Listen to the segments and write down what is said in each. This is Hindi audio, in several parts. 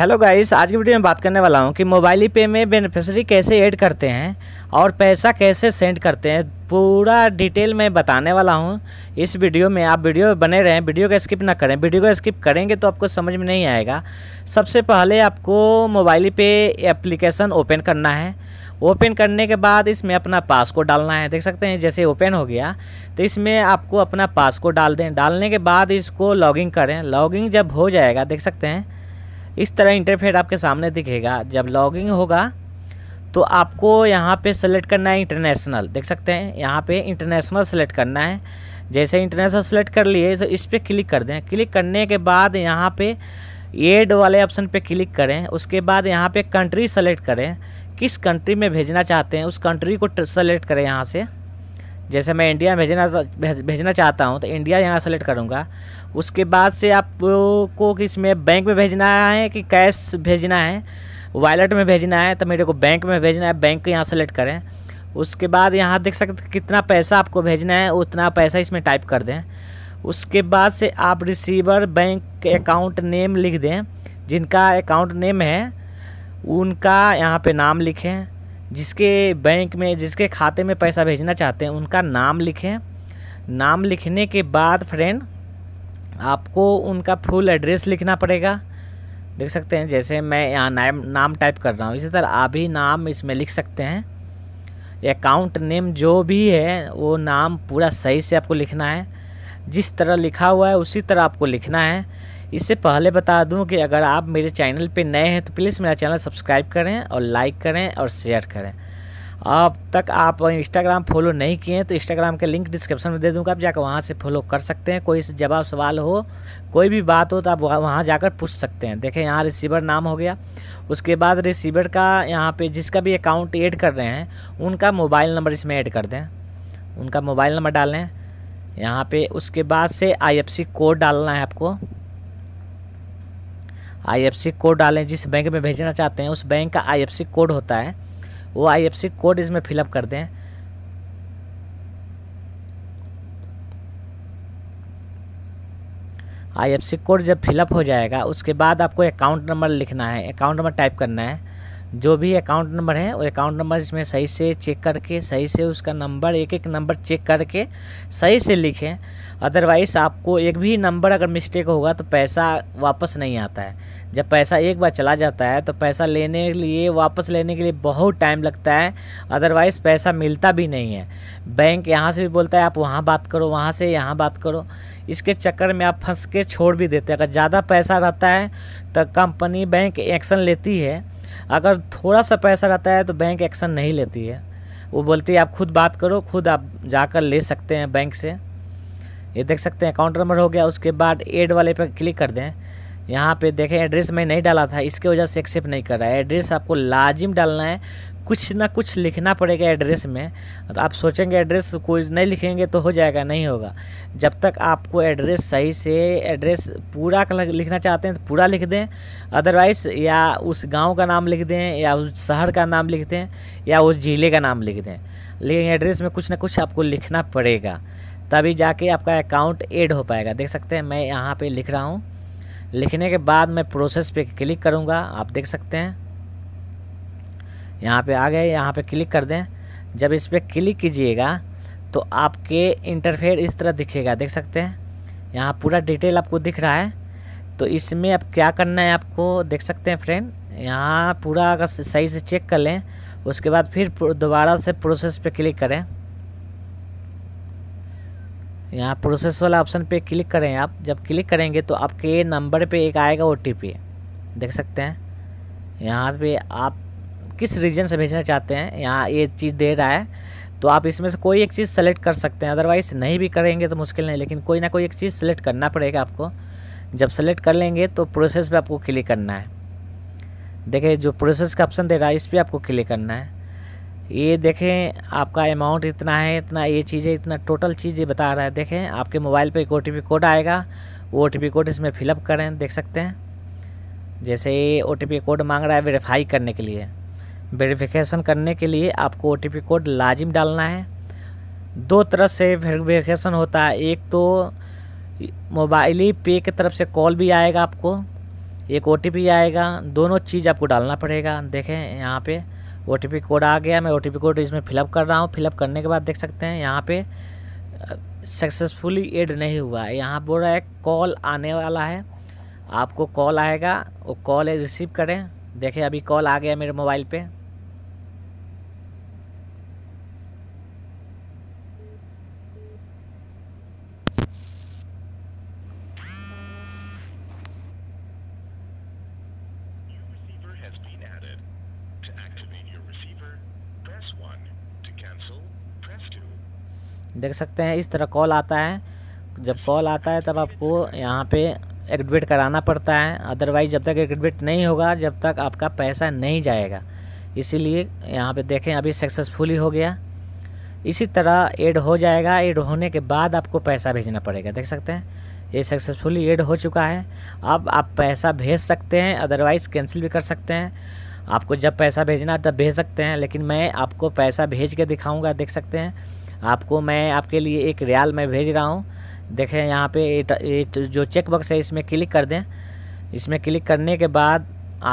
हेलो गाइस आज की वीडियो में बात करने वाला हूँ कि मोबाइल पे e में बेनिफिशरी कैसे ऐड करते हैं और पैसा कैसे सेंड करते हैं पूरा डिटेल में बताने वाला हूँ इस वीडियो में आप वीडियो बने रहें वीडियो का स्किप ना करें वीडियो का स्किप करेंगे तो आपको समझ में नहीं आएगा सबसे पहले आपको मोबाइल पे एप्लीकेशन ओपन करना है ओपन करने के बाद इसमें अपना कोड डालना है देख सकते हैं जैसे ओपन हो गया तो इसमें आपको अपना कोड डाल दें डालने के बाद इसको लॉगिंग करें लॉगिंग जब हो जाएगा देख सकते हैं इस तरह इंटरफेयर आपके सामने दिखेगा जब लॉगिंग होगा तो आपको यहाँ पे सेलेक्ट करना है इंटरनेशनल देख सकते हैं यहाँ पे इंटरनेशनल सेलेक्ट करना है जैसे इंटरनेशनल सेलेक्ट कर लिए तो इस पर क्लिक कर दें क्लिक करने के बाद यहाँ पे एड वाले ऑप्शन पे क्लिक करें उसके बाद यहाँ पे कंट्री सेलेक्ट करें किस कंट्री में भेजना चाहते हैं उस कंट्री को सेलेक्ट करें यहाँ से जैसे मैं इंडिया भेजना भेजना चाहता हूँ तो इंडिया यहाँ सेलेक्ट करूँगा उसके बाद से आपको कि इसमें बैंक में भेजना है कि कैश भेजना है वॉलेट में भेजना है तो मेरे को बैंक में भेजना है बैंक यहाँ सेलेक्ट करें उसके बाद यहाँ देख सकते कितना पैसा आपको भेजना है उतना पैसा इसमें टाइप कर दें उसके बाद से आप रिसीवर बैंक अकाउंट नेम लिख दें जिनका अकाउंट नेम है उनका यहाँ पे नाम लिखें जिसके बैंक में जिसके खाते में पैसा भेजना चाहते हैं उनका नाम लिखें नाम लिखने के बाद फ्रेंड आपको उनका फुल एड्रेस लिखना पड़ेगा देख सकते हैं जैसे मैं यहाँ नाम नाम टाइप कर रहा हूँ इसी तरह आप ही नाम इसमें लिख सकते हैं अकाउंट नेम जो भी है वो नाम पूरा सही से आपको लिखना है जिस तरह लिखा हुआ है उसी तरह आपको लिखना है इससे पहले बता दूं कि अगर आप मेरे चैनल पे नए हैं तो प्लीज़ मेरा चैनल सब्सक्राइब करें और लाइक करें और शेयर करें अब तक आप इंस्टाग्राम फॉलो नहीं किए हैं तो इंस्टाग्राम के लिंक डिस्क्रिप्शन में दे दूँगा आप जाकर वहाँ से फॉलो कर सकते हैं कोई जवाब सवाल हो कोई भी बात हो तो आप वहाँ जाकर पूछ सकते हैं देखें यहाँ रिसीवर नाम हो गया उसके बाद रिसीवर का यहाँ पे जिसका भी अकाउंट ऐड कर रहे हैं उनका मोबाइल नंबर इसमें ऐड कर दें उनका मोबाइल नंबर डालें यहाँ पे उसके बाद से आईएफसी कोड डालना है आपको आईएफएससी कोड डालें जिस बैंक में भेजना चाहते हैं उस बैंक का आईएफएससी कोड होता है वो आईएफएससी कोड इसमें फिलअप कर दें आईएफएससी कोड जब फिलअप हो जाएगा उसके बाद आपको अकाउंट नंबर लिखना है अकाउंट नंबर टाइप करना है जो भी अकाउंट नंबर है वो अकाउंट नंबर इसमें सही से चेक करके सही से उसका नंबर एक एक नंबर चेक करके सही से लिखें अदरवाइज़ आपको एक भी नंबर अगर मिस्टेक होगा तो पैसा वापस नहीं आता है जब पैसा एक बार चला जाता है तो पैसा लेने के लिए वापस लेने के लिए बहुत टाइम लगता है अदरवाइज़ पैसा मिलता भी नहीं है बैंक यहाँ से भी बोलता है आप वहाँ बात करो वहाँ से यहाँ बात करो इसके चक्कर में आप फंस के छोड़ भी देते हैं अगर ज़्यादा पैसा रहता है तो कंपनी बैंक एक्शन लेती है अगर थोड़ा सा पैसा रहता है तो बैंक एक्शन नहीं लेती है वो बोलती है आप खुद बात करो खुद आप जाकर ले सकते हैं बैंक से ये देख सकते हैं अकाउंट नंबर हो गया उसके बाद एड वाले पर क्लिक कर दें यहाँ पे देखें एड्रेस मैं नहीं डाला था इसके वजह से एक्सेप्ट नहीं कर रहा है एड्रेस आपको लाजिम डालना है कुछ ना कुछ लिखना पड़ेगा एड्रेस में तो आप सोचेंगे एड्रेस कोई नहीं लिखेंगे तो हो जाएगा नहीं होगा जब तक आपको एड्रेस सही से एड्रेस पूरा लिखना चाहते हैं तो पूरा लिख दें अदरवाइज़ या उस गांव का नाम लिख दें या उस शहर का नाम लिख दें या उस ज़िले का नाम लिख दें लेकिन एड्रेस में कुछ ना कुछ आपको लिखना पड़ेगा तभी जाके आपका अकाउंट एड हो पाएगा देख सकते हैं मैं यहाँ पर लिख रहा हूँ लिखने के बाद मैं प्रोसेस पे क्लिक करूँगा आप देख सकते हैं यहाँ पे आ गए यहाँ पे क्लिक कर दें जब इस पर क्लिक कीजिएगा तो आपके इंटरफेयर इस तरह दिखेगा देख सकते हैं यहाँ पूरा डिटेल आपको दिख रहा है तो इसमें अब क्या करना है आपको देख सकते हैं फ्रेंड यहाँ पूरा अगर सही से चेक कर लें उसके बाद फिर दोबारा से प्रोसेस पे क्लिक करें यहाँ प्रोसेस वाला ऑप्शन पे क्लिक करें आप जब क्लिक करेंगे तो आपके नंबर पे एक आएगा ओ देख सकते हैं यहाँ पे आप किस रीजन से भेजना चाहते हैं यहाँ ये चीज़ दे रहा है तो आप इसमें से कोई एक चीज़ सेलेक्ट कर सकते हैं अदरवाइज़ नहीं भी करेंगे तो मुश्किल नहीं लेकिन कोई ना कोई एक चीज़ सेलेक्ट करना पड़ेगा आपको जब सेलेक्ट कर लेंगे तो प्रोसेस पर आपको क्लिक करना है देखिए जो प्रोसेस का ऑप्शन दे रहा है इस पर आपको क्लिक करना है ये देखें आपका अमाउंट इतना है इतना ये चीज़ें इतना टोटल चीज़ें बता रहा है देखें आपके मोबाइल पर एक ओ कोड आएगा वो ओ कोड इसमें फिलअप करें देख सकते हैं जैसे ये ओ कोड मांग रहा है वेरीफाई करने के लिए वेरीफिकेशन करने के लिए आपको ओ कोड लाजिम डालना है दो तरह से वेरीफिकेशन होता है एक तो मोबाइली पे की तरफ से कॉल भी आएगा आपको एक ओ आएगा दोनों चीज़ आपको डालना पड़ेगा देखें यहाँ पर ओ कोड आ गया मैं ओ कोड इसमें फिलअप कर रहा हूँ फिलअप करने के बाद देख सकते हैं यहाँ पे सक्सेसफुली एड नहीं हुआ है यहाँ बोल रहा है कॉल आने वाला है आपको कॉल आएगा वो कॉल रिसीव करें देखें अभी कॉल आ गया मेरे मोबाइल पे देख सकते हैं इस तरह कॉल आता है जब कॉल आता है तब आपको यहाँ पे एक्टिवेट कराना पड़ता है अदरवाइज़ जब तक एक्टिवेट नहीं होगा जब तक आपका पैसा नहीं जाएगा इसीलिए यहाँ पे देखें अभी सक्सेसफुली हो गया इसी तरह ऐड हो जाएगा ऐड होने के बाद आपको पैसा भेजना पड़ेगा देख सकते हैं ये सक्सेसफुली ऐड हो चुका है अब आप पैसा भेज सकते हैं अदरवाइज़ कैंसिल भी कर सकते हैं आपको जब पैसा भेजना है तब भेज सकते हैं लेकिन मैं आपको पैसा भेज के दिखाऊँगा देख सकते हैं आपको मैं आपके लिए एक रियाल में भेज रहा हूँ देखें यहाँ पे ये जो चेक बक्स है इसमें क्लिक कर दें इसमें क्लिक करने के बाद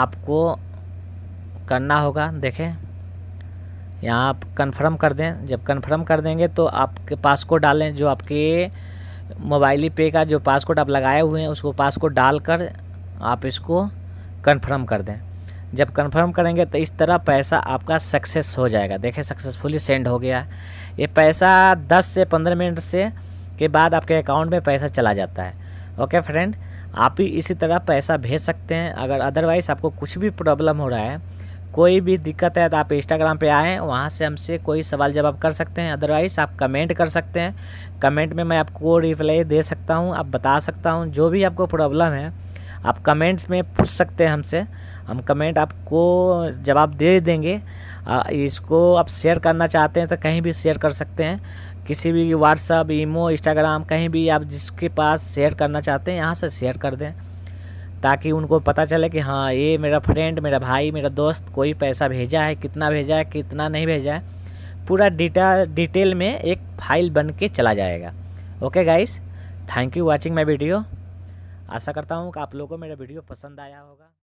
आपको करना होगा देखें यहाँ आप कन्फर्म कर दें जब कन्फर्म कर देंगे तो आपके पास को डालें जो आपके मोबाइली पे का जो पासकोड आप लगाए हुए हैं उसको पासकोड डाल कर आप इसको कन्फर्म कर दें जब कंफर्म करेंगे तो इस तरह पैसा आपका सक्सेस हो जाएगा देखें सक्सेसफुली सेंड हो गया ये पैसा 10 से 15 मिनट से के बाद आपके अकाउंट में पैसा चला जाता है ओके फ्रेंड आप ही इसी तरह पैसा भेज सकते हैं अगर अदरवाइज़ आपको कुछ भी प्रॉब्लम हो रहा है कोई भी दिक्कत है तो आप इंस्टाग्राम पे आएँ वहाँ से हमसे कोई सवाल जवाब कर सकते हैं अदरवाइज़ आप कमेंट कर सकते हैं कमेंट में मैं आपको रिप्लाई दे सकता हूँ आप बता सकता हूँ जो भी आपको प्रॉब्लम है आप कमेंट्स में पूछ सकते हैं हमसे हम कमेंट आपको जवाब दे देंगे आ, इसको आप शेयर करना चाहते हैं तो कहीं भी शेयर कर सकते हैं किसी भी व्हाट्सअप ईमो इंस्टाग्राम कहीं भी आप जिसके पास शेयर करना चाहते हैं यहाँ से शेयर कर दें ताकि उनको पता चले कि हाँ ये मेरा फ्रेंड मेरा भाई मेरा दोस्त कोई पैसा भेजा है कितना भेजा है कितना नहीं भेजा है पूरा डिटा डिटेल में एक फाइल बन के चला जाएगा okay guys thank you watching my video आशा करता हूँ कि आप लोगों को मेरा वीडियो पसंद आया होगा